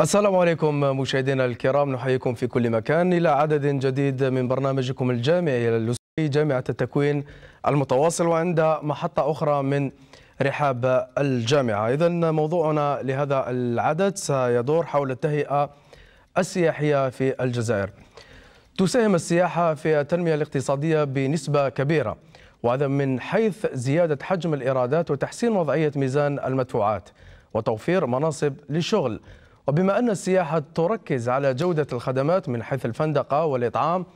السلام عليكم مشاهدينا الكرام نحييكم في كل مكان إلى عدد جديد من برنامجكم الجامعي الأسبوعي جامعة التكوين المتواصل وعند محطة أخرى من رحاب الجامعة إذا موضوعنا لهذا العدد سيدور حول التهيئة السياحية في الجزائر تساهم السياحة في التنمية الاقتصادية بنسبة كبيرة وهذا من حيث زيادة حجم الإيرادات وتحسين وضعية ميزان المدفوعات وتوفير مناصب للشغل وبما أن السياحة تركز على جودة الخدمات من حيث الفندقة والإطعام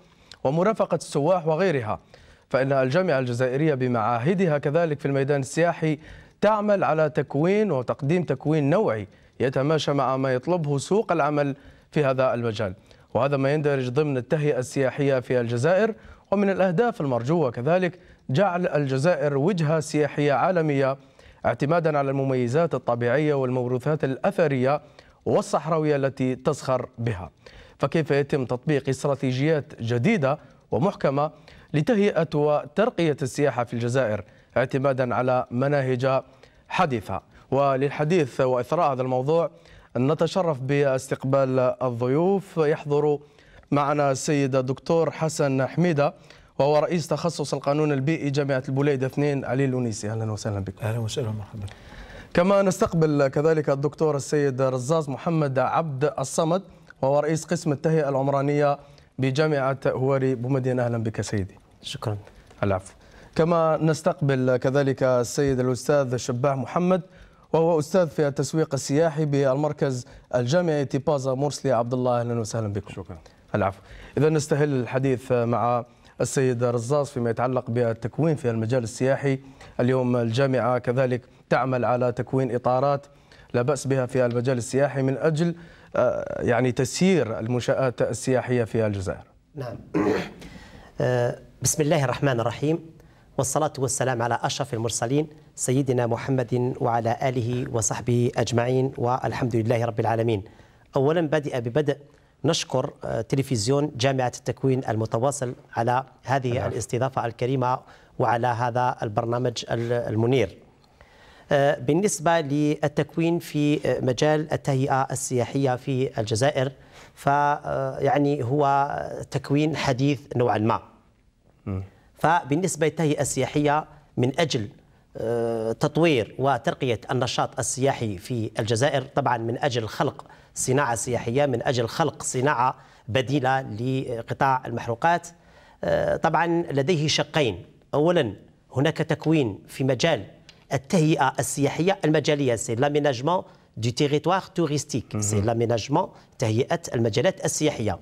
ومرافقة السواح وغيرها فإن الجامعة الجزائرية بمعاهدها كذلك في الميدان السياحي تعمل على تكوين وتقديم تكوين نوعي يتماشى مع ما يطلبه سوق العمل في هذا المجال وهذا ما يندرج ضمن التهيئة السياحية في الجزائر ومن الأهداف المرجوة كذلك جعل الجزائر وجهة سياحية عالمية اعتمادا على المميزات الطبيعية والموروثات الأثرية والصحراوية التي تزخر بها فكيف يتم تطبيق استراتيجيات جديدة ومحكمة لتهيئة وترقية السياحة في الجزائر اعتمادا على مناهج حديثة وللحديث وإثراء هذا الموضوع نتشرف باستقبال الضيوف يحضر معنا السيد الدكتور حسن حميده وهو رئيس تخصص القانون البيئي جامعه البوليده 2 علي الونيسي اهلا وسهلا بكم. اهلا وسهلا مرحبا. كما نستقبل كذلك الدكتور السيد رزاز محمد عبد الصمد وهو رئيس قسم التهيئة العمرانية بجامعة هواري بومدين أهلا بك سيدي شكرا العفو كما نستقبل كذلك السيد الأستاذ شباح محمد وهو أستاذ في التسويق السياحي بالمركز الجامعي تيبازا مرسلي عبد الله أهلا وسهلا بكم شكرا العفو إذا نستهل الحديث مع السيد رزاز فيما يتعلق بالتكوين في المجال السياحي اليوم الجامعة كذلك تعمل على تكوين إطارات لا بأس بها في المجال السياحي من أجل آه، يعني تسيير المنشآت السياحية في الجزائر نعم آه، بسم الله الرحمن الرحيم والصلاة والسلام على أشرف المرسلين سيدنا محمد وعلى آله وصحبه أجمعين والحمد لله رب العالمين أولا بدأ ببدء نشكر آه، تلفزيون جامعة التكوين المتواصل على هذه الاستضافة الكريمة وعلى هذا البرنامج المنير آه، بالنسبة للتكوين في آه، مجال التهيئة السياحية في الجزائر فيعني هو تكوين حديث نوعا ما فبالنسبة للتهيئة السياحية من أجل آه، تطوير وترقية النشاط السياحي في الجزائر طبعا من أجل خلق صناعة سياحية من أجل خلق صناعة بديلة لقطاع المحروقات آه، طبعا لديه شقين أولا هناك تكوين في مجال التهيئة السياحية المجالية سي لاميناجمون دو تيريتوار توريستيك سي لاميناجمون تهيئة المجالات السياحية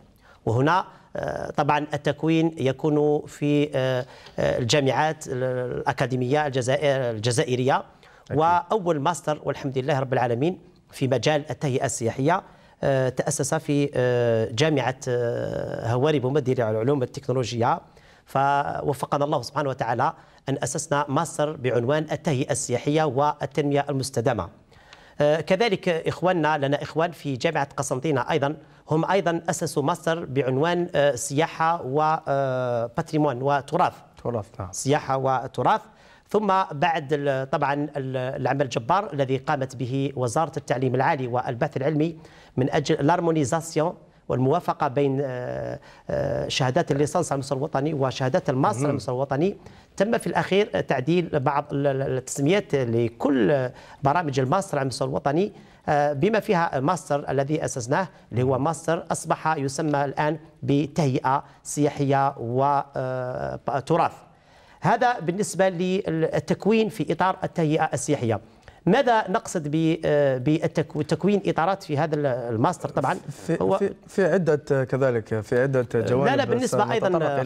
وهنا آه، طبعا التكوين يكون في آه، آه، الجامعات الأكاديمية الجزائر الجزائرية وأول ماستر والحمد لله رب العالمين في مجال التهيئة السياحية تأسس في جامعة هواري بومدير العلوم التكنولوجية فوفقنا الله سبحانه وتعالى أن أسسنا ماستر بعنوان التهيئة السياحية والتنمية المستدامة آه، كذلك إخواننا لنا إخوان في جامعة قسنطينة أيضا هم أيضا أسسوا مصر بعنوان آه، سياحة وباتريمون آه، وتراث تراث نعم. سياحة وتراث ثم بعد طبعا العمل الجبار الذي قامت به وزارة التعليم العالي والبحث العلمي من أجل لارمونيزاسيون والموافقه بين آه، آه، شهادات الليسانس على المستوى الوطني وشهادات الماستر على المستوى الوطني تم في الاخير تعديل بعض التسميات لكل برامج الماستر على المستوى الوطني آه، بما فيها ماستر الذي اسسناه اللي هو ماستر اصبح يسمى الان بتهيئه سياحيه وتراث هذا بالنسبه للتكوين في اطار التهيئه السياحيه ماذا نقصد بتكوين آه، اطارات في هذا الماستر طبعا في, هو في, في عده كذلك في عده جوانب آه، لا لا بالنسبه ايضا آه،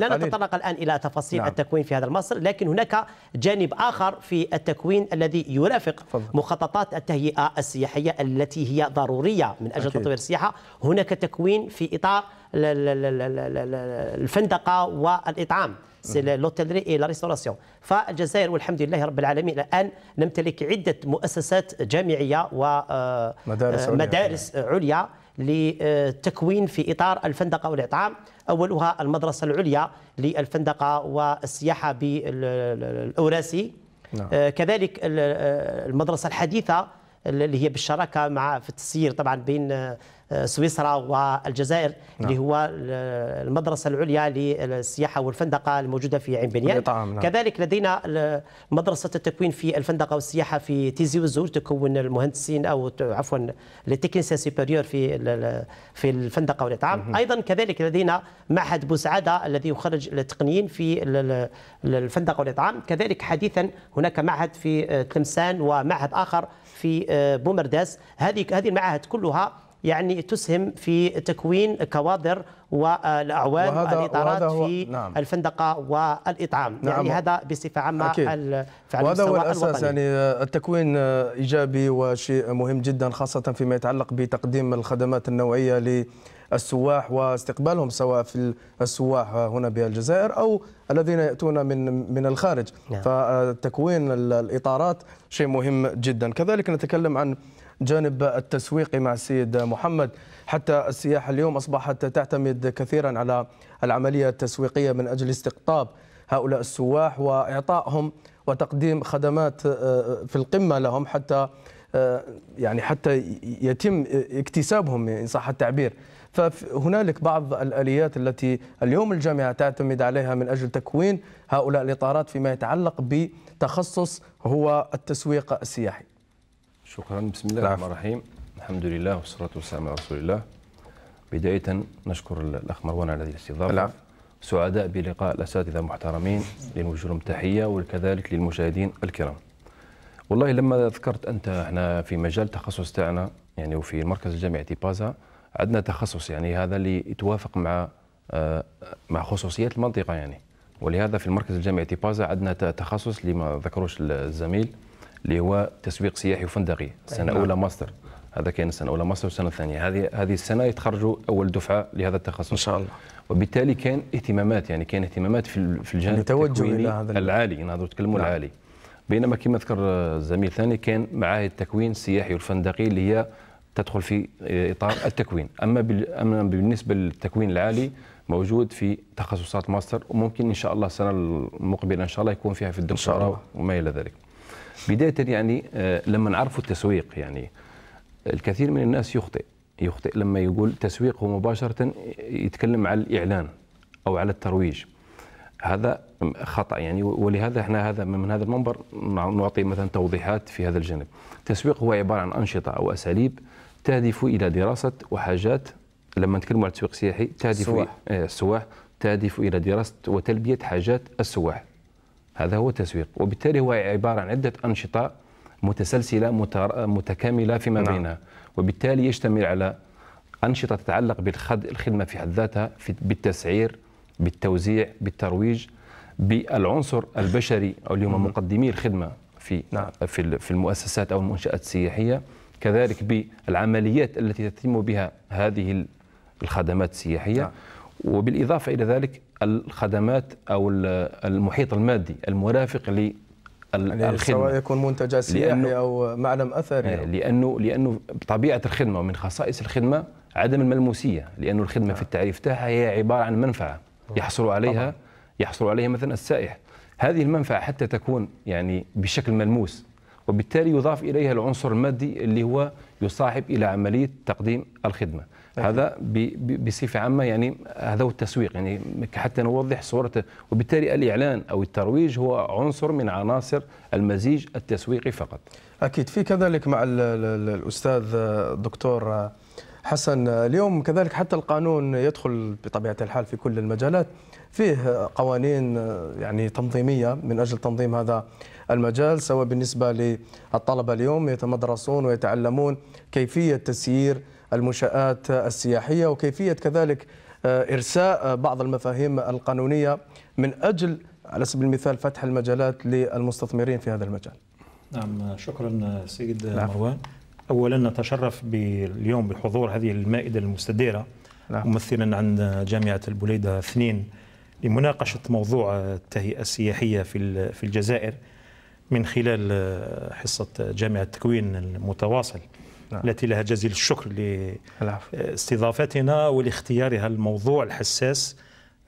لا نتطرق الان الى تفاصيل نعم. التكوين في هذا الماستر لكن هناك جانب اخر في التكوين الذي يرافق فضل. مخططات التهيئه السياحيه التي هي ضروريه من اجل أكيد. تطوير السياحه هناك تكوين في اطار الفندقه والاطعام لوتيلري اي لا ريستوراسيون فالجزائر والحمد لله رب العالمين الان نمتلك عده مؤسسات جامعيه ومدارس آه، مدارس عليا عليا للتكوين في اطار الفندقه والاطعام اولها المدرسه العليا للفندقه والسياحه بالاوراسي نعم. آه، كذلك آه، المدرسه الحديثه اللي هي بالشراكه مع في التسيير طبعا بين سويسرا والجزائر نعم. اللي هو المدرسة العليا للسياحة والفندقة الموجودة في عين بنيان نعم. كذلك لدينا مدرسة التكوين في الفندقة والسياحة في تيزي وزور تكون المهندسين أو عفوا التكنيسيان سيبريور في في الفندقة والإطعام أيضا كذلك لدينا معهد بوسعادة الذي يخرج التقنيين في الفندقة والإطعام كذلك حديثا هناك معهد في تلمسان ومعهد آخر في آه، بومرداس هذه هذه المعاهد كلها يعني تسهم في تكوين كوادر والاعوان والاطارات في نعم. الفندقه والاطعام يعني نعم. يعني هذا بصفه عامه أكيد. ال... وهذا هو الاساس الوطني. يعني التكوين ايجابي وشيء مهم جدا خاصه فيما يتعلق بتقديم الخدمات النوعيه ل السواح واستقبالهم سواء في السواح هنا بالجزائر او الذين ياتون من من الخارج نعم. فتكوين الاطارات شيء مهم جدا كذلك نتكلم عن جانب التسويقي مع السيد محمد حتى السياحة اليوم أصبحت تعتمد كثيرا على العملية التسويقية من أجل استقطاب هؤلاء السواح وإعطائهم وتقديم خدمات آه، في القمة لهم حتى آه، يعني حتى يتم اكتسابهم إن صح التعبير فهنالك بعض الآليات التي اليوم الجامعة تعتمد عليها من أجل تكوين هؤلاء الإطارات فيما يتعلق بتخصص هو التسويق السياحي شكرا بسم الله الرحمن الرحيم الحمد لله والصلاة والسلام على رسول الله بداية نشكر الأخ مروان على هذه الاستضافة العفو. سعداء بلقاء الأساتذة المحترمين لنوجه لهم تحية وكذلك للمشاهدين الكرام والله لما ذكرت أنت احنا في مجال التخصص تاعنا يعني وفي المركز الجامعي بازا عندنا تخصص يعني هذا اللي يتوافق مع آه، مع خصوصيات المنطقة يعني ولهذا في المركز الجامعي بازا عندنا تخصص اللي ما ذكروش الزميل اللي هو تسويق سياحي وفندقي طيب، نعم. سنه اولى ماستر هذا كان سنه اولى ماستر والسنه الثانيه هذه هذه السنه يتخرجوا اول دفعه لهذا التخصص ان شاء الله وبالتالي كان اهتمامات يعني كان اهتمامات في في الجانب التكويني العالي نهضروا يعني نتكلموا نعم. العالي بينما كما ذكر الزميل ثاني كان معاهد التكوين السياحي والفندقي اللي هي تدخل في اطار التكوين اما اما بالنسبه للتكوين العالي موجود في تخصصات ماستر وممكن ان شاء الله السنه المقبله ان شاء الله يكون فيها في الدكتوراه وما الى ذلك بدايه يعني آه، لما نعرفوا التسويق يعني الكثير من الناس يخطئ يخطئ لما يقول تسويق هو مباشره يتكلم على الاعلان او على الترويج هذا خطا يعني ولهذا احنا هذا من هذا المنبر نعطي مثلا توضيحات في هذا الجانب التسويق هو عباره عن انشطه او اساليب تهدف الى دراسه وحاجات لما نتكلم عن التسويق السياحي تهدف السواح آه، تهدف الى دراسه وتلبيه حاجات السواح هذا هو التسويق وبالتالي هو عبارة عن عدة أنشطة متسلسلة متكاملة فيما نعم. بينها وبالتالي يشتمل على أنشطة تتعلق بالخدمة في حد ذاتها بالتسعير بالتوزيع بالترويج بالعنصر البشري او اللي هم مقدمي الخدمه في نعم. في المؤسسات او المنشات السياحيه كذلك بالعمليات التي تتم بها هذه الخدمات السياحيه نعم. وبالاضافه الى ذلك الخدمات او المحيط المادي المرافق للخدمه يعني سواء يكون منتجع سياحي او معلم اثري إيه، لانه لانه بطبيعه الخدمه ومن خصائص الخدمه عدم الملموسيه لانه الخدمه في نعم. التعريف تاعها هي عباره عن منفعه نعم. يحصل عليها يحصل عليها مثلا السائح هذه المنفعه حتى تكون يعني بشكل ملموس وبالتالي يضاف اليها العنصر المادي اللي هو يصاحب الى عمليه تقديم الخدمه هذا بصفه عامه يعني هذا هو التسويق يعني حتى نوضح صورته وبالتالي الاعلان او الترويج هو عنصر من عناصر المزيج التسويقي فقط. اكيد في كذلك مع الاستاذ الدكتور حسن اليوم كذلك حتى القانون يدخل بطبيعه الحال في كل المجالات فيه قوانين يعني تنظيميه من اجل تنظيم هذا المجال سواء بالنسبه للطلبه اليوم يتمدرسون ويتعلمون كيفيه تسيير المنشآت السياحية وكيفية كذلك آه، إرساء آه، بعض المفاهيم القانونية من أجل على سبيل المثال فتح المجالات للمستثمرين في هذا المجال نعم شكرا سيد نعم. مروان أولا نتشرف اليوم بحضور هذه المائدة المستديرة نعم. ممثلا عن جامعة البوليدة اثنين لمناقشة موضوع التهيئة السياحية في الجزائر من خلال آه، حصة جامعة التكوين المتواصل نعم. التي لها جزيل الشكر لاستضافتنا ولاختيارها الموضوع الحساس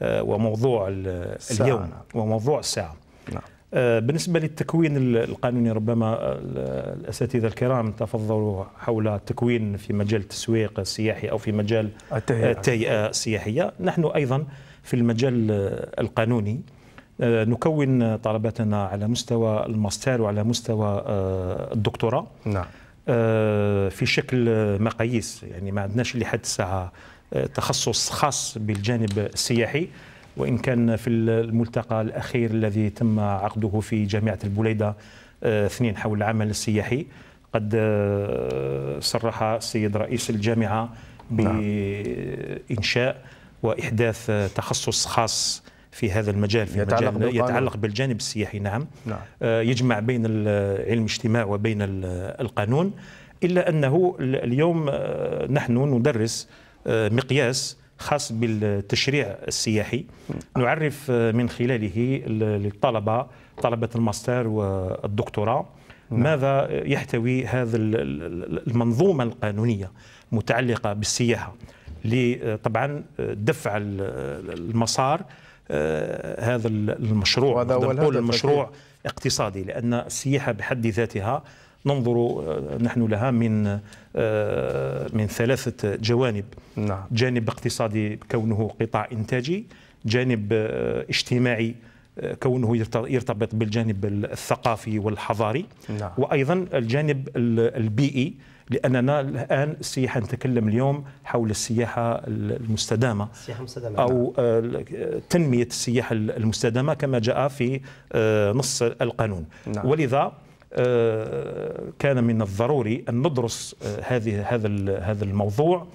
آه، وموضوع اليوم نعم. وموضوع الساعة نعم. آه، بالنسبة للتكوين القانوني ربما الأساتذة الكرام تفضلوا حول التكوين في مجال التسويق السياحي أو في مجال التهيئة السياحية نحن أيضا في المجال القانوني آه، نكون طلبتنا على مستوى الماستر وعلى مستوى الدكتوراه نعم آه، في شكل مقاييس يعني ما عندناش لحد الساعه تخصص خاص بالجانب السياحي وان كان في الملتقى الاخير الذي تم عقده في جامعه البليده آه، اثنين حول العمل السياحي قد آه، صرح السيد رئيس الجامعه نعم. بانشاء واحداث تخصص خاص في هذا المجال في يتعلق, مجال يتعلق بالجانب السياحي نعم, نعم. آه، يجمع بين علم الاجتماع وبين القانون إلا أنه اليوم آه، نحن ندرس آه، مقياس خاص بالتشريع السياحي نعم. نعرف من خلاله للطلبة طلبة الماستر والدكتوراه نعم. ماذا يحتوي هذا المنظومة القانونية متعلقة بالسياحة لطبعا دفع المسار آه، هذا المشروع هو المشروع اقتصادي لأن السياحة بحد ذاتها ننظر آه، نحن لها من آه، من ثلاثة جوانب نعم. جانب اقتصادي كونه قطاع إنتاجي جانب اجتماعي كونه يرتبط بالجانب الثقافي والحضاري نعم. وأيضا الجانب البيئي لاننا الان السياحه نتكلم اليوم حول السياحه المستدامه السياحه المستدامه او تنميه السياحه المستدامه كما جاء في آه، نص القانون نعم. ولذا آه، كان من الضروري ان ندرس آه، هذه هذا هذا الموضوع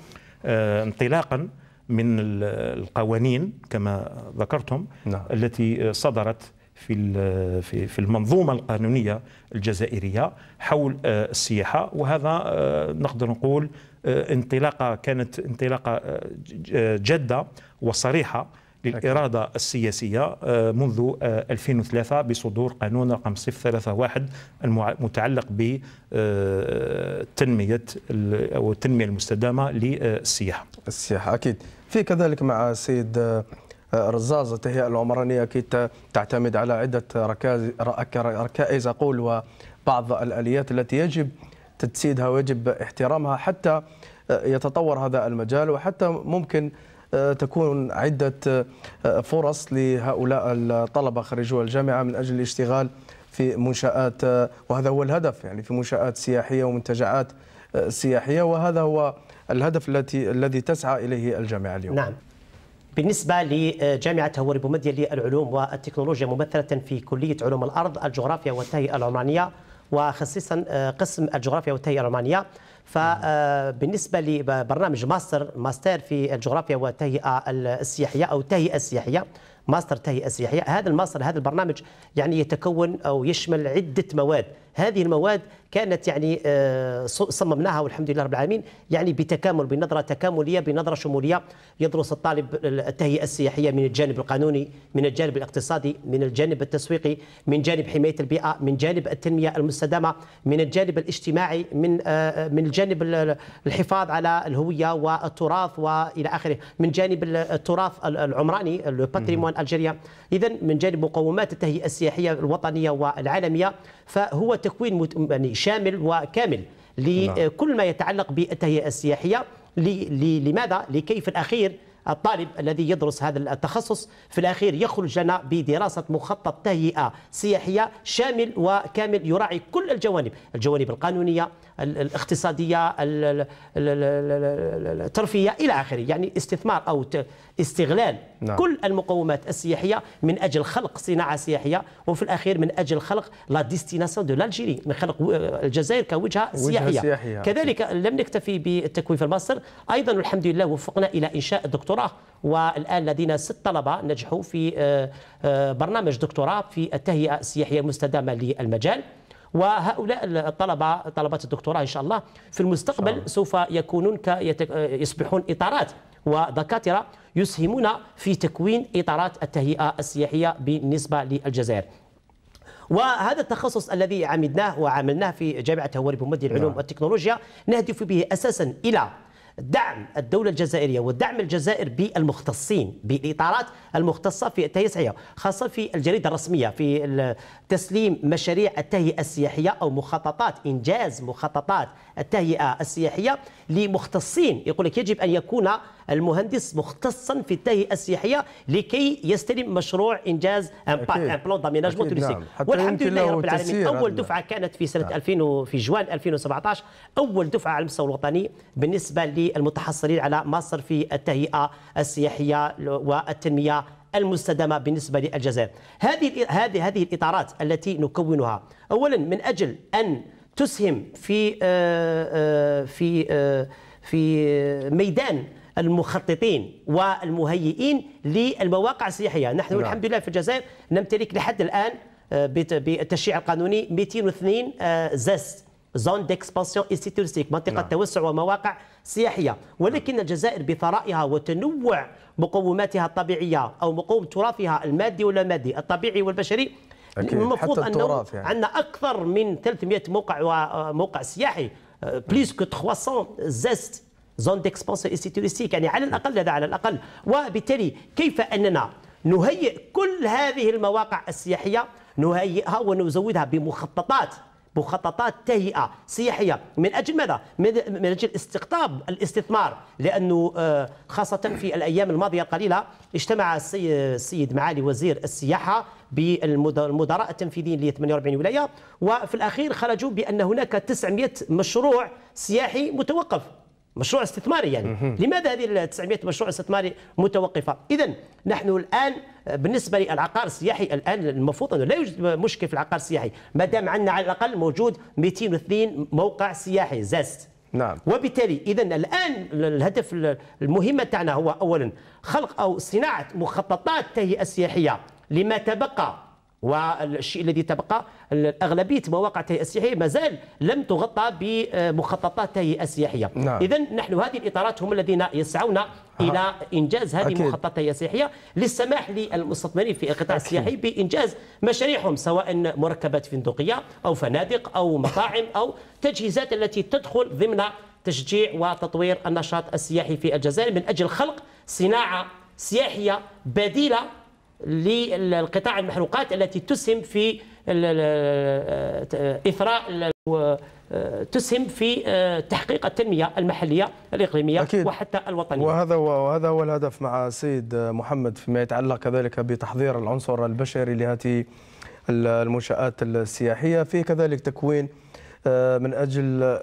انطلاقا من القوانين كما ذكرتم نعم. التي صدرت في في المنظومه القانونيه الجزائريه حول آه، السياحه وهذا آه، نقدر نقول آه، انطلاقه كانت انطلاقه جاده وصريحه للإرادة السياسية منذ 2003 بصدور قانون رقم 031 المتعلق بتنمية أو التنمية المستدامة للسياحة السياحة أكيد في كذلك مع السيد رزازة هي العمرانية كي تعتمد على عدة ركائز أقول وبعض الآليات التي يجب تجسيدها ويجب احترامها حتى آه، يتطور هذا المجال وحتى ممكن آه، تكون عدة آه، فرص لهؤلاء الطلبة خريجو الجامعة من أجل الاشتغال في منشآت وهذا هو الهدف يعني في منشآت سياحية ومنتجعات سياحية وهذا هو الهدف التي الذي تسعى إليه الجامعة اليوم نعم بالنسبة لجامعة هوري بومدية للعلوم والتكنولوجيا ممثلة في كلية علوم الأرض الجغرافيا والتهيئة العمرانية وخصيصا آه، قسم الجغرافيا والتهيئة العمرانية فبالنسبة آه، لبرنامج ماستر ماستر في الجغرافيا والتهيئة السياحية أو التهيئة السياحية ماستر تهيئة سياحية هذا الماستر هذا البرنامج يعني يتكون أو يشمل عدة مواد هذه المواد كانت يعني آه، صممناها والحمد لله رب العالمين يعني بتكامل بنظره تكامليه بنظره شموليه يدرس الطالب التهيئه السياحيه من الجانب القانوني من الجانب الاقتصادي من الجانب التسويقي من جانب حمايه البيئه من جانب التنميه المستدامه من الجانب الاجتماعي من آه، آه، من الجانب الحفاظ على الهويه والتراث والى اخره من جانب التراث العمراني الباتريمون الجيريا اذا من جانب مقومات التهيئه السياحيه الوطنيه والعالميه فهو تكوين يعني شامل وكامل نعم. لكل ما يتعلق بالتهيئه السياحيه لماذا؟ لكي في الاخير الطالب الذي يدرس هذا التخصص في الاخير يخرج لنا بدراسه مخطط تهيئه سياحيه شامل وكامل يراعي كل الجوانب، الجوانب القانونيه، الاقتصاديه الترفيه الى اخره يعني استثمار او استغلال نعم. كل المقومات السياحيه من اجل خلق صناعه سياحيه وفي الاخير من اجل خلق لا ديستيناسيون دو لالجيري من خلق الجزائر كوجهه سياحيه, سياحية. كذلك لم نكتفي بالتكوين في الماستر ايضا الحمد لله وفقنا الى انشاء دكتوراه والان لدينا ست طلبه نجحوا في آه، آه، برنامج دكتوراه في التهيئه السياحيه المستدامه للمجال وهؤلاء الطلبه طلبه الدكتوراه ان شاء الله في المستقبل الله. سوف يكونون يصبحون اطارات ودكاتره يسهمون في تكوين اطارات التهيئه السياحيه بالنسبه للجزائر وهذا التخصص الذي عمدناه وعملناه في جامعه هواري بومدي العلوم نعم. والتكنولوجيا نهدف به اساسا الى دعم الدولة الجزائرية ودعم الجزائر بالمختصين بالإطارات المختصة في التهيئة خاصة في الجريدة الرسمية في تسليم مشاريع التهيئة السياحية أو مخططات إنجاز مخططات التهيئة السياحية لمختصين يقول لك يجب أن يكون المهندس مختصا في التهيئه السياحيه لكي يستلم مشروع انجاز امباك ان بلان داميناجمون نعم. توريستيك والحمد لله رب العالمين اول دفعه كانت في سنه 2000 نعم. في جوان 2017 اول دفعه على المستوى الوطني بالنسبه للمتحصلين على ماستر في التهيئه السياحيه والتنميه المستدامه بالنسبه للجزائر. هذه هذه هذه الاطارات التي نكونها اولا من اجل ان تسهم في آه، آه، في آه، في ميدان المخططين والمهيئين للمواقع السياحيه نحن نعم. الحمد لله في الجزائر نمتلك لحد الان آه، بالتشريع القانوني 202 آه، زس زون ديكسبانسيون انستيتورستيك منطقه نعم. توسع ومواقع سياحيه ولكن الجزائر بثرائها وتنوع مقوماتها الطبيعيه او مقوم تراثها المادي ولا مادي الطبيعي والبشري المفروض ان يعني. عندنا اكثر من 300 موقع وموقع سياحي بليس كو 300 زست زون ديكسبونس انستيتوريستيك يعني على الاقل هذا على الاقل وبالتالي كيف اننا نهيئ كل هذه المواقع السياحيه نهيئها ونزودها بمخططات مخططات تهيئه سياحيه من اجل ماذا؟ من اجل استقطاب الاستثمار لانه آه، خاصه في الايام الماضيه القليله اجتمع السيد معالي وزير السياحه بالمدراء التنفيذيين ل 48 ولايه وفي الاخير خرجوا بان هناك 900 مشروع سياحي متوقف مشروع استثماري يعني لماذا هذه ال 900 مشروع استثماري متوقفه اذا نحن الان بالنسبه للعقار السياحي الان المفروض انه لا يوجد مشكل في العقار السياحي ما دام عندنا على الاقل موجود 202 موقع سياحي زاست نعم وبالتالي اذا الان الهدف المهمه تاعنا هو اولا خلق او صناعه مخططات تهيئه سياحيه لما تبقى والشيء الذي تبقى أغلبية مواقع التهيئة السياحية ما زال لم تغطى بمخططات تهيئة سياحية نعم. إذا نحن هذه الإطارات هم الذين يسعون الى انجاز هذه المخططات السياحيه للسماح للمستثمرين في القطاع السياحي بانجاز مشاريعهم سواء مركبات فندقيه او فنادق او مطاعم او تجهيزات التي تدخل ضمن تشجيع وتطوير النشاط السياحي في الجزائر من اجل خلق صناعه سياحيه بديله للقطاع المحروقات التي تسهم في آه، اثراء آه، تسهم في آه، تحقيق التنميه المحليه الاقليميه أكيد. وحتى الوطنيه. وهذا هو وهذا هو الهدف مع السيد محمد فيما يتعلق كذلك بتحضير العنصر البشري لهذه المنشات السياحيه، في كذلك تكوين من اجل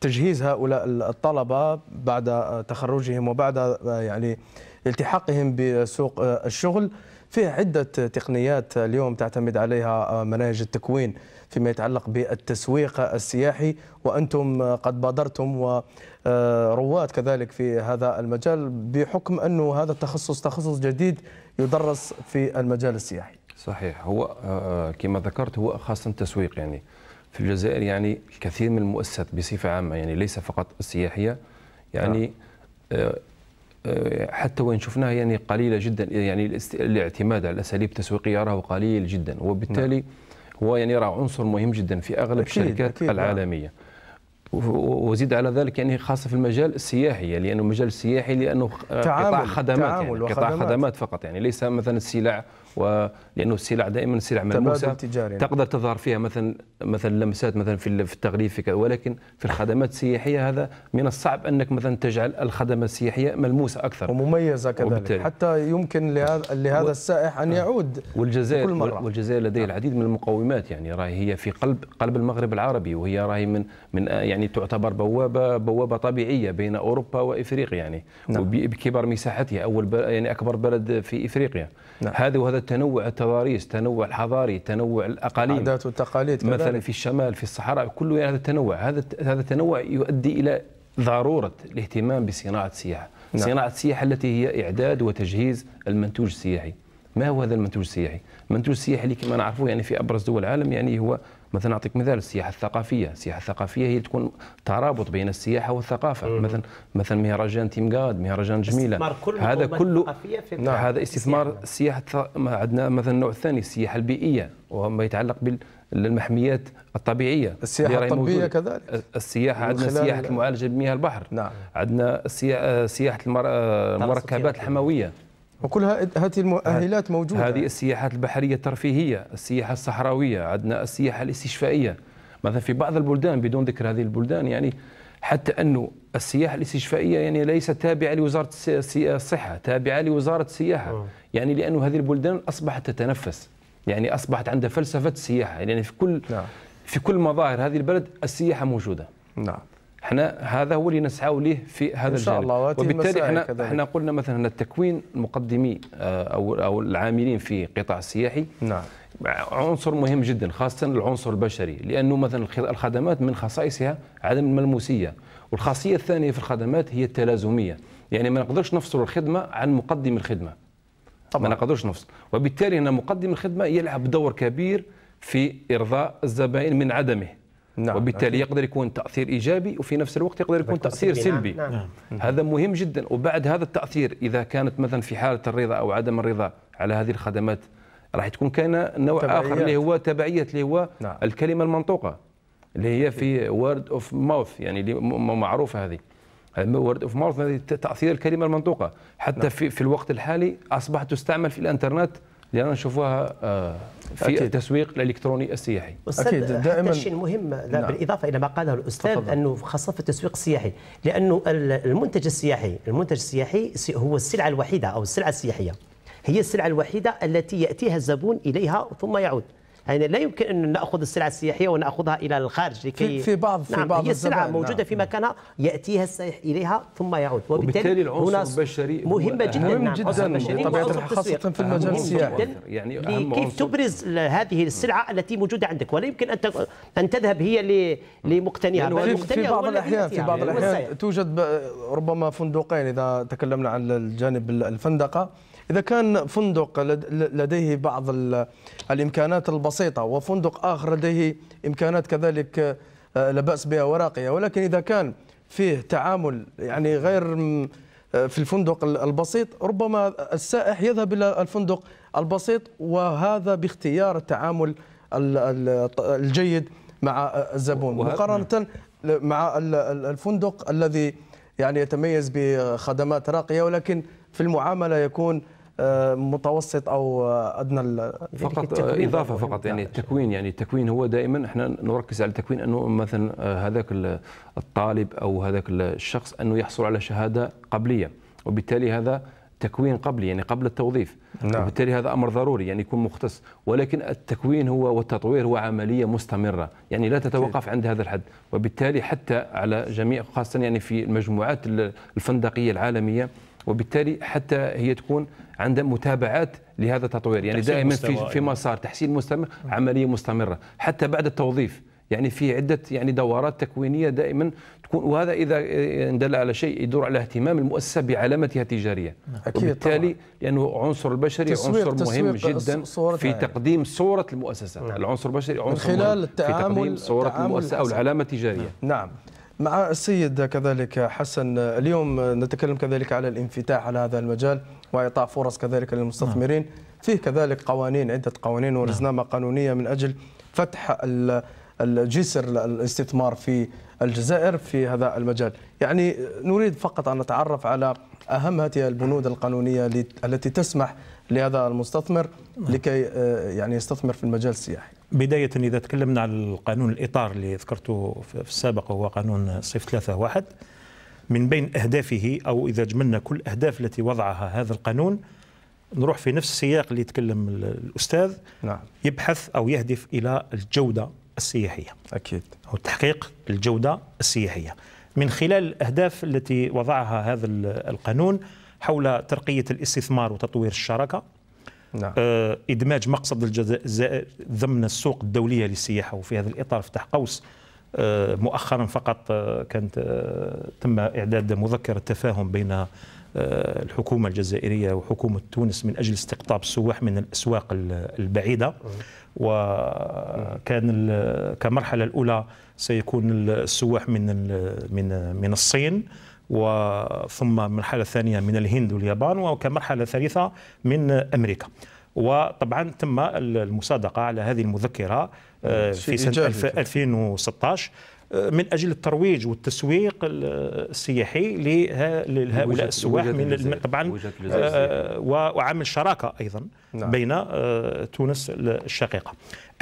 تجهيز هؤلاء الطلبه بعد تخرجهم وبعد يعني لالتحاقهم بسوق آه، الشغل فيها عدة تقنيات اليوم تعتمد عليها آه، مناهج التكوين فيما يتعلق بالتسويق السياحي وأنتم آه، قد بادرتم ورواد كذلك في هذا المجال بحكم أنه هذا التخصص تخصص جديد يدرس في المجال السياحي صحيح هو كما ذكرت هو خاصة التسويق يعني في الجزائر يعني الكثير من المؤسسات بصفة عامة يعني ليس فقط السياحية يعني نعم. آه، حتى وان شفناها يعني قليله جدا يعني الاعتماد على الاساليب التسويقيه راه قليل جدا نعم. وبالتالي هو يعني راه عنصر مهم جدا في اغلب أكيد الشركات أكيد نعم. العالميه وزيد على ذلك يعني خاصه في المجال السياحي يعني لانه المجال السياحي لانه قطاع خدمات يعني قطاع خدمات فقط يعني ليس مثلا السلع ولانه السلع دائما سلع ملموسه تجاري تقدر تظهر فيها مثلا مثلا لمسات مثلا في في التغليف ولكن في الخدمات السياحيه هذا من الصعب انك مثلا تجعل الخدمات السياحيه ملموسه اكثر ومميزه كذلك حتى يمكن لهذا لهذا السائح ان يعود والجزائر كل مرة. والجزائر لديها نعم. العديد من المقومات يعني راهي هي في قلب قلب المغرب العربي وهي راهي من من يعني تعتبر بوابه بوابه طبيعيه بين اوروبا وافريقيا يعني نعم. وبكبر مساحتها اول يعني اكبر بلد في افريقيا نعم. هذا وهذا تنوع التضاريس تنوع الحضاري تنوع الاقاليم العادات والتقاليد مثلا في الشمال في الصحراء كله يعني هذا التنوع هذا هذا التنوع يؤدي الى ضروره الاهتمام بصناعه السياحه نعم. صناعه السياحه التي هي اعداد وتجهيز المنتوج السياحي ما هو هذا المنتوج السياحي المنتوج السياحي اللي كما نعرفه يعني في ابرز دول العالم يعني هو مثلا اعطيك مثال السياحه الثقافيه السياحه الثقافيه هي تكون ترابط بين السياحه والثقافه مم. مثلا مثلا مهرجان تيمقاد مهرجان جميله كل هذا كله نعم هذا استثمار السياحه عندنا مثلا النوع الثاني السياحه البيئيه وما يتعلق بال الطبيعيه السياحه الطبيه كذلك السياحه عندنا سياحه المعالجه بمياه البحر نعم عندنا سياحه المركبات الحمويه وكل هذه المؤهلات موجوده هذه السياحات البحريه الترفيهيه، السياحه الصحراويه، عندنا السياحه الاستشفائيه مثلا في بعض البلدان بدون ذكر هذه البلدان يعني حتى انه السياحه الاستشفائيه يعني ليس تابعه لوزاره الصحه، تابعه لوزاره السياحه، أوه. يعني لانه هذه البلدان اصبحت تتنفس، يعني اصبحت عندها فلسفه السياحه، يعني في كل نعم. في كل مظاهر هذه البلد السياحه موجوده. نعم. احنا هذا هو اللي نسعى ليه في هذا إن شاء الجانب الله وبالتالي احنا كذلك. احنا قلنا مثلا التكوين المقدمي آه، او او العاملين في قطاع السياحي نعم عنصر مهم جدا خاصه العنصر البشري لانه مثلا الخدمات من خصائصها عدم الملموسيه والخاصيه الثانيه في الخدمات هي التلازميه يعني ما نقدرش نفصل الخدمه عن مقدم الخدمه طبعا ما نقدرش نفصل وبالتالي هنا مقدم الخدمه يلعب دور كبير في ارضاء الزبائن من عدمه نعم. وبالتالي يقدر يكون تاثير ايجابي وفي نفس الوقت يقدر يكون تاثير سلبي نعم. نعم. نعم. هذا مهم جدا وبعد هذا التاثير اذا كانت مثلا في حاله الرضا او عدم الرضا على هذه الخدمات راح تكون كان نوع تبعيات. اخر اللي هو تبعيه اللي هو نعم. الكلمه المنطوقه اللي هي في وورد اوف ماوث يعني اللي معروفه هذه وورد اوف ماوث تاثير الكلمه المنطوقه حتى نعم. في, في الوقت الحالي اصبحت تستعمل في الانترنت لان نشوفوها آه، في أكيد. التسويق الالكتروني السياحي اكيد دائما شيء مهم نعم. بالاضافه الى ما قاله الاستاذ تفضل. انه خاصه في التسويق السياحي لانه المنتج السياحي المنتج السياحي هو السلعه الوحيده او السلعه السياحيه هي السلعه الوحيده التي ياتيها الزبون اليها ثم يعود يعني لا يمكن أن نأخذ السلعة السياحية ونأخذها إلى الخارج لكي في بعض في نعم بعض هي السلعة موجودة نعم في مكانها يأتيها السائح إليها ثم يعود وبالتالي, وبالتالي العنصر هنا البشري مهمة جدا نعم جدا بطبيعة خاصة في المجال السياحي يعني كيف تبرز هذه السلعة التي موجودة عندك ولا يمكن أن أن تذهب هي لمقتنيها يعني في بعض الأحيان في بعض الأحيان توجد ربما فندقين إذا تكلمنا عن الجانب الفندقة إذا كان فندق لديه بعض الإمكانات البسيطة بسيطة وفندق آخر لديه إمكانات كذلك آه، لا بأس بها وراقية ولكن إذا كان فيه تعامل يعني غير آه، في الفندق البسيط ربما السائح يذهب إلى الفندق البسيط وهذا باختيار التعامل الجيد مع الزبون مقارنة نعم. مع الفندق الذي يعني يتميز بخدمات راقية ولكن في المعاملة يكون آه، متوسط او ادنى فقط اضافه فقط يعني نعم. التكوين يعني التكوين هو دائما احنا نركز على التكوين انه مثلا آه، هذاك الطالب او هذاك الشخص انه يحصل على شهاده قبليه وبالتالي هذا تكوين قبلي يعني قبل التوظيف نعم. وبالتالي هذا امر ضروري يعني يكون مختص ولكن التكوين هو والتطوير هو عمليه مستمره يعني لا تتوقف عند هذا الحد وبالتالي حتى على جميع خاصه يعني في المجموعات الفندقيه العالميه وبالتالي حتى هي تكون عندها متابعات لهذا التطوير يعني دائما في, في إيه. مسار تحسين مستمر عمليه مستمره حتى بعد التوظيف يعني في عده يعني دورات تكوينيه دائما تكون وهذا اذا إيه، دل على شيء يدور على اهتمام المؤسسه بعلامتها التجاريه أكيد وبالتالي لانه لانه عنصر البشري تسويق عنصر تسويق مهم جدا في تقديم صوره المؤسسه نعم. العنصر البشري عنصر من خلال التعامل في تقديم صوره التعامل المؤسسه او العلامه التجاريه نعم, نعم. مع السيد كذلك حسن اليوم نتكلم كذلك على الانفتاح على هذا المجال واعطاء فرص كذلك للمستثمرين نعم. فيه كذلك قوانين عده قوانين نعم. ورزنامه قانونيه من اجل فتح الجسر الاستثمار في الجزائر في هذا المجال يعني نريد فقط أن نتعرف على أهم هذه البنود القانونية التي تسمح لهذا المستثمر نعم. لكي آه، يعني يستثمر في المجال السياحي بداية إذا تكلمنا على القانون الإطار اللي ذكرته في السابق وهو قانون صيف ثلاثة واحد من بين أهدافه أو إذا جملنا كل الأهداف التي وضعها هذا القانون نروح في نفس السياق اللي يتكلم الأستاذ نعم. يبحث أو يهدف إلى الجودة السياحية أكيد أو تحقيق الجودة السياحية من خلال الأهداف التي وضعها هذا القانون حول ترقية الاستثمار وتطوير الشراكة نعم. آه، إدماج مقصد الجزائر ضمن السوق الدولية للسياحة وفي هذا الإطار فتح قوس آه، مؤخرا فقط آه، كانت تم إعداد مذكرة تفاهم بين الحكومة الجزائرية وحكومة تونس من أجل استقطاب السواح من الأسواق البعيدة وكان كمرحلة الأولى سيكون السواح من من من الصين وثم المرحلة الثانية من الهند واليابان وكمرحله ثالثه من امريكا وطبعا تم المصادقه على هذه المذكره آه، نعم، في سنه 2016 آه، من اجل الترويج والتسويق السياحي لهؤلاء السواح من طبعا آه، وعمل شراكه ايضا نعم. بين تونس الشقيقه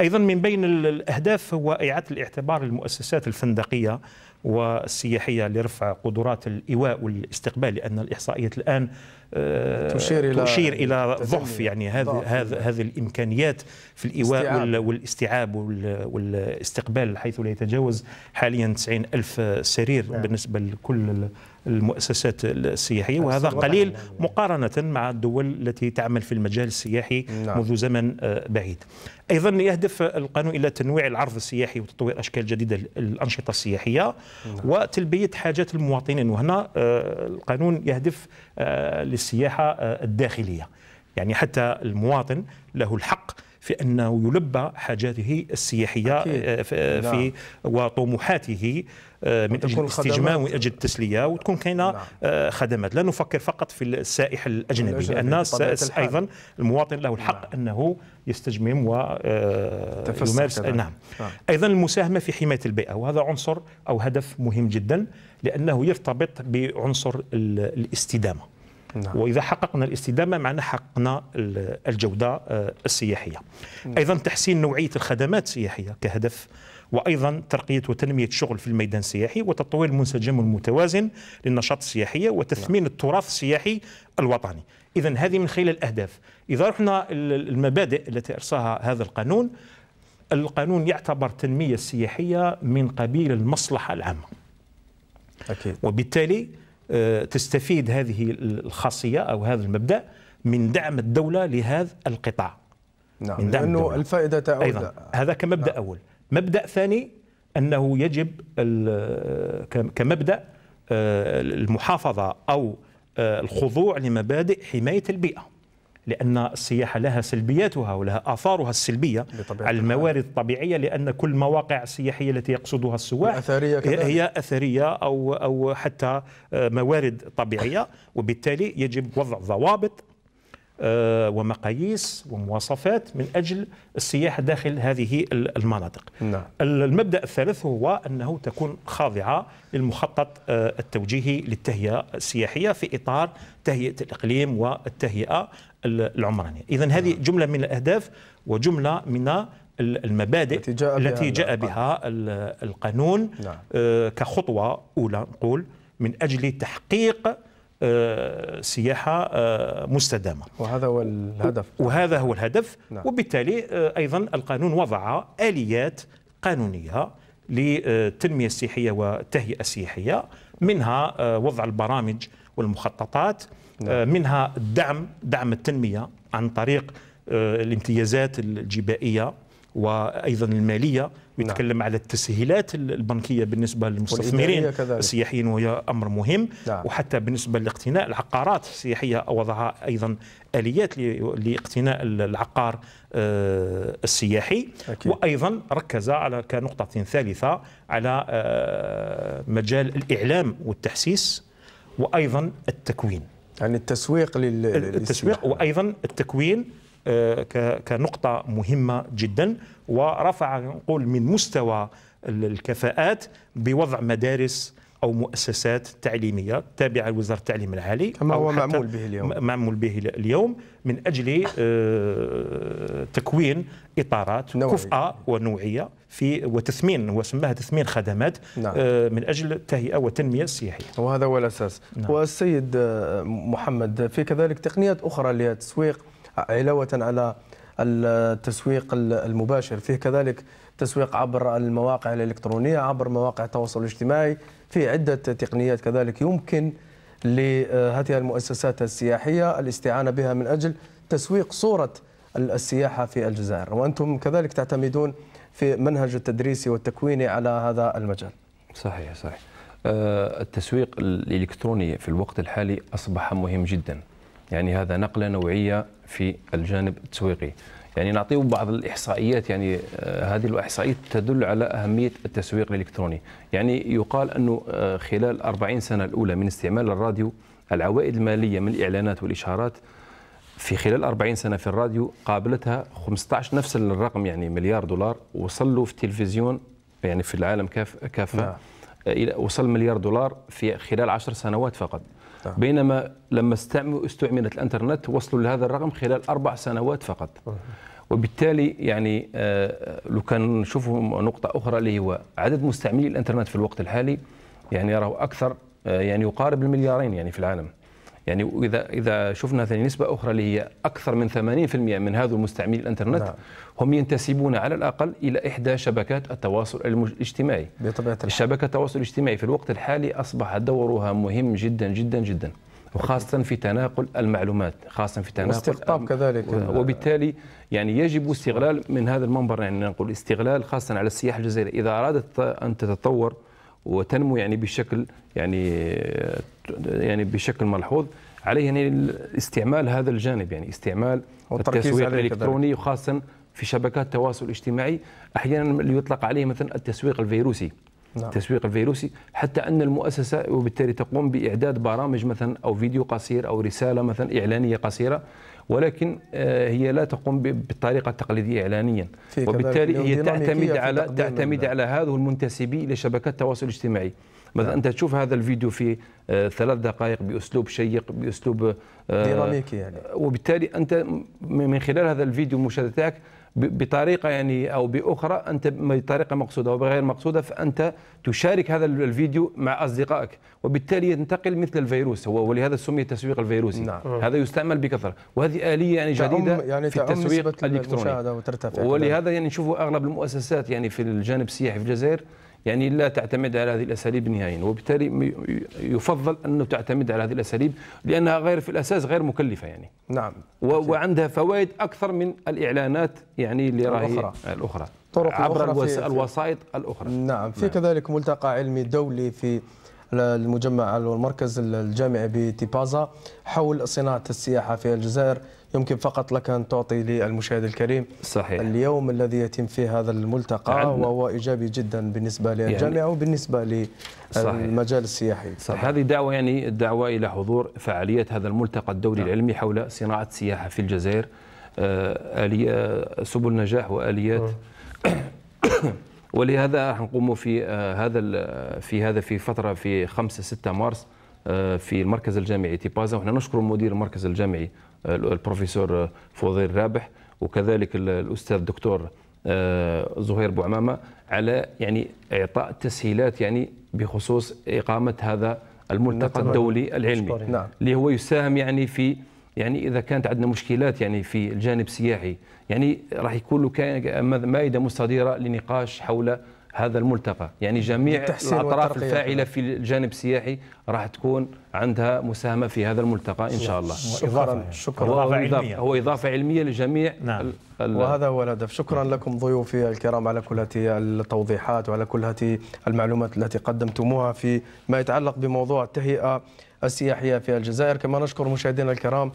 ايضا من بين الاهداف هو اعاده الاعتبار للمؤسسات الفندقيه والسياحيه لرفع قدرات الايواء والاستقبال لان الاحصائيات الان آه، تشير الى تشير الى ضعف يعني هذه هذه الامكانيات في الايواء استيعاب. والاستيعاب والاستقبال حيث لا يتجاوز حاليا 90 الف سرير نعم. بالنسبه لكل المؤسسات السياحية وهذا قليل مقارنة مع الدول التي تعمل في المجال السياحي نعم. منذ زمن آه، بعيد أيضا يهدف القانون إلى تنويع العرض السياحي وتطوير أشكال جديدة للأنشطة السياحية نعم. وتلبية حاجات المواطنين وهنا آه، القانون يهدف آه، للسياحة الداخلية يعني حتى المواطن له الحق في أنه يلبى حاجاته السياحية أكيد. آه، آه، نعم. في وطموحاته آه، من اجل الاستجمام ومن اجل التسليه وتكون كاينه نعم. خدمات لا نفكر فقط في السائح الاجنبي لان السائح ايضا المواطن له الحق نعم. انه يستجمم و يمارس نعم. نعم ايضا المساهمه في حمايه البيئه وهذا عنصر او هدف مهم جدا لانه يرتبط بعنصر الاستدامه نعم. واذا حققنا الاستدامه معنا حققنا الجوده آه، السياحيه نعم. ايضا تحسين نوعيه الخدمات السياحيه كهدف وايضا ترقيه وتنميه الشغل في الميدان السياحي وتطوير المنسجم المتوازن للنشاط السياحي وتثمين نعم. التراث السياحي الوطني اذا هذه من خلال الاهداف اذا رحنا المبادئ التي ارساها هذا القانون القانون يعتبر تنميه السياحية من قبيل المصلحه العامه أكيد. وبالتالي آه، تستفيد هذه الخاصيه او هذا المبدا من دعم الدوله لهذا القطاع نعم من دعم لانه الدولة. الفائده تعود ايضا هذا كمبدا نعم. اول مبدا ثاني انه يجب آه، كمبدا آه، المحافظه او الخضوع لمبادئ حمايه البيئه لأن السياحة لها سلبياتها ولها آثارها السلبية على الموارد الطبيعية لأن كل مواقع السياحية التي يقصدها السواح أثرية هي أثرية أو أو حتى آه، موارد طبيعية وبالتالي يجب وضع ضوابط آه، ومقاييس ومواصفات من أجل السياحة داخل هذه المناطق نعم. المبدأ الثالث هو أنه تكون خاضعة للمخطط آه، التوجيهي للتهيئة السياحية في إطار تهيئة الإقليم والتهيئة العمرانية إذا هذه نعم. جملة من الأهداف وجملة من المبادئ التي جاء, التي جاء بها القانون نعم. آه، كخطوة أولى نقول من أجل تحقيق سياحة آه، مستدامة وهذا هو الهدف وهذا هو الهدف نعم. وبالتالي آه، أيضا القانون وضع آليات قانونية للتنمية السياحية والتهيئة السياحية منها آه، وضع البرامج والمخططات نعم. منها الدعم دعم التنمية عن طريق الامتيازات الجبائية وأيضا المالية نعم. ويتكلم نعم. على التسهيلات البنكيه بالنسبه للمستثمرين السياحيين وهي امر مهم نعم. وحتى بالنسبه لاقتناء العقارات السياحيه وضعها ايضا اليات لاقتناء العقار آه، السياحي أكيد. وايضا ركز على كنقطه ثالثه على آه، مجال الاعلام والتحسيس وايضا التكوين يعني التسويق لل التسويق وايضا التكوين آه، كنقطة مهمة جدا ورفع نقول من مستوى الكفاءات بوضع مدارس او مؤسسات تعليميه تابعه لوزاره التعليم العالي كما هو معمول به اليوم معمول به اليوم من اجل آه، تكوين اطارات نوعية. كفأة ونوعيه في وتثمين وسماها تثمين خدمات نعم. آه، من اجل التهيئه والتنميه السياحيه. وهذا هو الاساس. نعم. والسيد محمد في كذلك تقنيات اخرى للتسويق علاوة على التسويق المباشر فيه كذلك تسويق عبر المواقع الإلكترونية عبر مواقع التواصل الاجتماعي في عدة تقنيات كذلك يمكن لهذه المؤسسات السياحية الاستعانة بها من أجل تسويق صورة السياحة في الجزائر وأنتم كذلك تعتمدون في منهج التدريسي والتكويني على هذا المجال صحيح صحيح آه، التسويق الإلكتروني في الوقت الحالي أصبح مهم جدا يعني هذا نقله نوعيه في الجانب التسويقي يعني نعطيه بعض الاحصائيات يعني آه، هذه الاحصائيات تدل على اهميه التسويق الالكتروني يعني يقال انه آه، خلال 40 سنه الاولى من استعمال الراديو العوائد الماليه من الاعلانات والاشهارات في خلال 40 سنه في الراديو قابلتها 15 نفس الرقم يعني مليار دولار وصلوا في التلفزيون يعني في العالم كافه كافه نعم. وصل مليار دولار في خلال 10 سنوات فقط نعم. بينما لما استعملت الانترنت وصلوا لهذا الرقم خلال اربع سنوات فقط وبالتالي يعني آه، آه، لو كان نشوفوا نقطة أخرى اللي هو عدد مستعملي الإنترنت في الوقت الحالي يعني يراه أكثر آه، يعني يقارب المليارين يعني في العالم يعني اذا اذا شفنا ثاني نسبه اخرى اللي هي اكثر من 80% من هذو المستعملين الانترنت نعم. هم ينتسبون على الاقل الى احدى شبكات التواصل الاجتماعي بطبيعه الحال شبكه التواصل الاجتماعي في الوقت الحالي اصبح دورها مهم جدا جدا جدا وخاصة في تناقل المعلومات خاصة في تناقل واستقطاب كذلك وبالتالي يعني يجب استغلال من هذا المنبر يعني نقول استغلال خاصة على السياحة الجزائرية إذا أرادت أن تتطور وتنمو يعني بشكل يعني يعني بشكل ملحوظ عليه يعني استعمال هذا الجانب يعني استعمال التسويق الالكتروني وخاصه في شبكات التواصل الاجتماعي احيانا اللي يطلق عليه مثلا التسويق الفيروسي نعم. التسويق الفيروسي حتى ان المؤسسه وبالتالي تقوم باعداد برامج مثلا او فيديو قصير او رساله مثلا اعلانيه قصيره ولكن آه، هي لا تقوم بالطريقه التقليديه اعلانيا وبالتالي هي تعتمد على تعتمد على هذا المنتسبين الى شبكات التواصل الاجتماعي مثلا نعم. انت تشوف هذا الفيديو في آه، ثلاث دقائق باسلوب شيق باسلوب آه، ديناميكي يعني وبالتالي انت من خلال هذا الفيديو مشاهدتك بطريقه يعني او باخرى انت بطريقه مقصوده وبغير مقصوده فانت تشارك هذا الفيديو مع اصدقائك وبالتالي ينتقل مثل الفيروس هو ولهذا سمي التسويق الفيروسي نعم. هذا يستعمل بكثره وهذه اليه يعني جديده يعني في التسويق الالكتروني ولهذا يعني نشوف اغلب المؤسسات يعني في الجانب السياحي في الجزائر يعني لا تعتمد على هذه الاساليب نهائيا وبالتالي يفضل انه تعتمد على هذه الاساليب لانها غير في الاساس غير مكلفه يعني نعم وعندها فوائد اكثر من الاعلانات يعني اللي راهي الاخرى طرق عبر الأخرى الوس... في الوسائط الاخرى نعم في نعم. كذلك ملتقى علمي دولي في المجمع والمركز الجامعي بتيبازا حول صناعه السياحه في الجزائر يمكن فقط لك أن تعطي للمشاهد الكريم صحيح. اليوم الذي يتم فيه هذا الملتقى نعم. وهو إيجابي جدا بالنسبة للجامعة يعني وبالنسبة للمجال السياحي صحيح. هذه دعوة يعني الدعوة إلى حضور فعالية هذا الملتقى الدولي نعم. العلمي حول صناعة السياحة في الجزائر آه، آلية آه، سبل نجاح وآليات نعم. ولهذا راح نقوم في آه، هذا في هذا في فتره في 5 6 مارس آه، في المركز الجامعي تيبازا وحنا نشكر مدير المركز الجامعي آه، البروفيسور آه، فوضير رابح وكذلك الاستاذ الدكتور زهير بوعمامه على يعني اعطاء تسهيلات يعني بخصوص اقامه هذا الملتقى الدولي العلمي نعم. اللي هو يساهم يعني في يعني اذا كانت عندنا مشكلات يعني في الجانب السياحي يعني راح يكون له مائده مستديره لنقاش حول هذا الملتقى يعني جميع الأطراف الفاعلة في الجانب السياحي راح تكون عندها مساهمة في هذا الملتقى إن شاء الله شكرا يعني. شكرا هو إضافة علمية هو إضافة علمية لجميع نعم. وهذا هو الهدف شكرا لكم ضيوفي الكرام على كل هذه التوضيحات وعلى كل هذه المعلومات التي قدمتموها في ما يتعلق بموضوع التهيئة السياحية في الجزائر كما نشكر مشاهدينا الكرام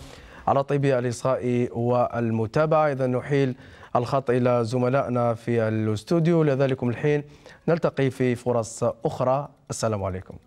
على طيب الإصغاء والمتابعة إذا نحيل الخط إلى زملائنا في الاستوديو لذلك الحين نلتقي في فرص أخرى السلام عليكم